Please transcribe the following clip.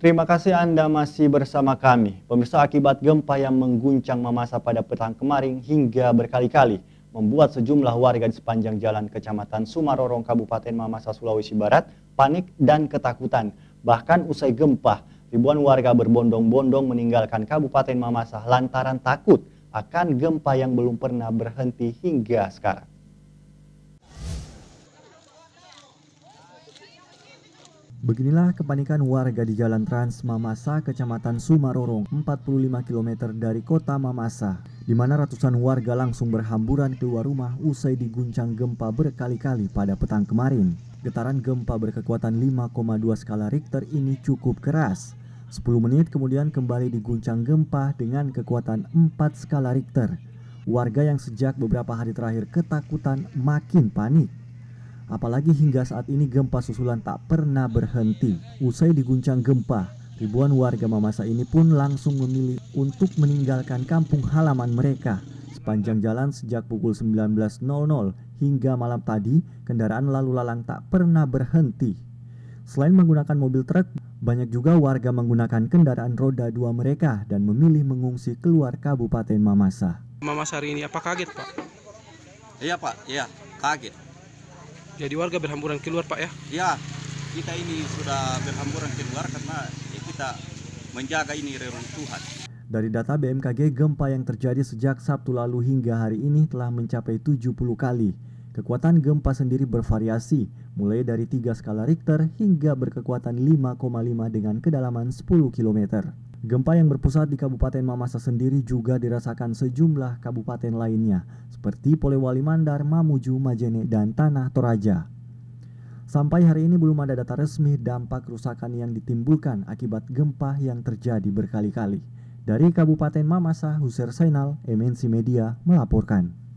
Terima kasih Anda masih bersama kami. Pemirsa akibat gempa yang mengguncang Mamasa pada petang kemarin hingga berkali-kali membuat sejumlah warga di sepanjang jalan Kecamatan Sumarorong Kabupaten Mamasa Sulawesi Barat panik dan ketakutan. Bahkan usai gempa, ribuan warga berbondong-bondong meninggalkan Kabupaten Mamasa lantaran takut akan gempa yang belum pernah berhenti hingga sekarang. Beginilah kepanikan warga di Jalan Trans Mamasa, Kecamatan Sumarorong, 45 km dari kota Mamasa, di mana ratusan warga langsung berhamburan keluar rumah usai diguncang gempa berkali-kali pada petang kemarin. Getaran gempa berkekuatan 5,2 skala Richter ini cukup keras. 10 menit kemudian kembali diguncang gempa dengan kekuatan 4 skala Richter. Warga yang sejak beberapa hari terakhir ketakutan makin panik. Apalagi hingga saat ini gempa susulan tak pernah berhenti. Usai diguncang gempa, ribuan warga Mamasa ini pun langsung memilih untuk meninggalkan kampung halaman mereka. Sepanjang jalan sejak pukul 19.00 hingga malam tadi, kendaraan lalu lalang tak pernah berhenti. Selain menggunakan mobil truk, banyak juga warga menggunakan kendaraan roda dua mereka dan memilih mengungsi keluar Kabupaten Mamasa. Mamasa hari ini apa kaget, Pak? Iya, Pak. Iya, kaget jadi warga berhamburan keluar Pak ya? Ya, kita ini sudah berhamburan keluar karena ya kita menjaga ini reruntuhan. Dari data BMKG, gempa yang terjadi sejak Sabtu lalu hingga hari ini telah mencapai 70 kali. Kekuatan gempa sendiri bervariasi, mulai dari 3 skala Richter hingga berkekuatan 5,5 dengan kedalaman 10 kilometer. Gempa yang berpusat di Kabupaten Mamasa sendiri juga dirasakan sejumlah kabupaten lainnya, seperti Polewali Mandar, Mamuju, Majene, dan Tanah Toraja. Sampai hari ini belum ada data resmi dampak kerusakan yang ditimbulkan akibat gempa yang terjadi berkali-kali. Dari Kabupaten Mamasa, Husser Sainal, MNC Media melaporkan.